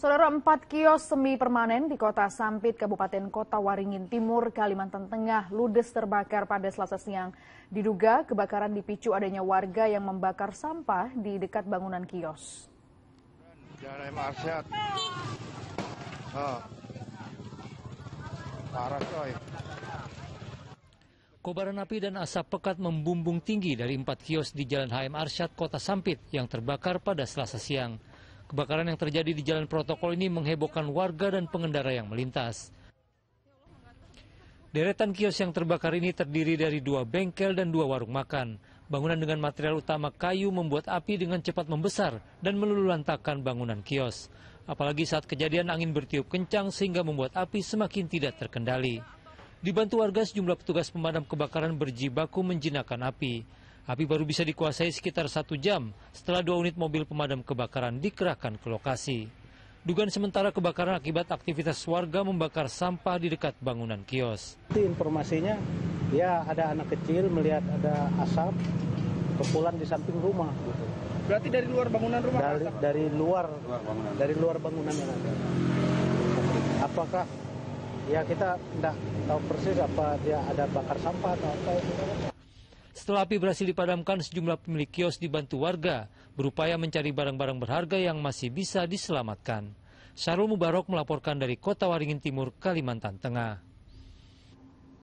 Saudara empat kios semi permanen di kota Sampit, Kabupaten Kota Waringin Timur, Kalimantan Tengah, ludes terbakar pada selasa siang. Diduga kebakaran dipicu adanya warga yang membakar sampah di dekat bangunan kios. Jalan Oh. Parah coy. Kobaran api dan asap pekat membumbung tinggi dari empat kios di Jalan HM Arsyad, Kota Sampit yang terbakar pada selasa siang. Kebakaran yang terjadi di jalan protokol ini menghebohkan warga dan pengendara yang melintas. Deretan kios yang terbakar ini terdiri dari dua bengkel dan dua warung makan. Bangunan dengan material utama kayu membuat api dengan cepat membesar dan melululantakan bangunan kios. Apalagi saat kejadian angin bertiup kencang sehingga membuat api semakin tidak terkendali. Dibantu warga sejumlah petugas pemadam kebakaran berjibaku menjinakkan api. Api baru bisa dikuasai sekitar satu jam setelah dua unit mobil pemadam kebakaran dikerahkan ke lokasi. Dugaan sementara kebakaran akibat aktivitas warga membakar sampah di dekat bangunan kios. Informasinya ya ada anak kecil melihat ada asap kepulan di samping rumah. Gitu. Berarti dari luar bangunan rumah? Dari, dari luar, bangunan. dari luar bangunan yang ada. Apakah ya kita tidak tahu persis apa dia ada bakar sampah atau apa? Setelah api berhasil dipadamkan, sejumlah pemilik kios dibantu warga berupaya mencari barang-barang berharga yang masih bisa diselamatkan. Syarul Mubarok melaporkan dari Kota Waringin Timur, Kalimantan Tengah.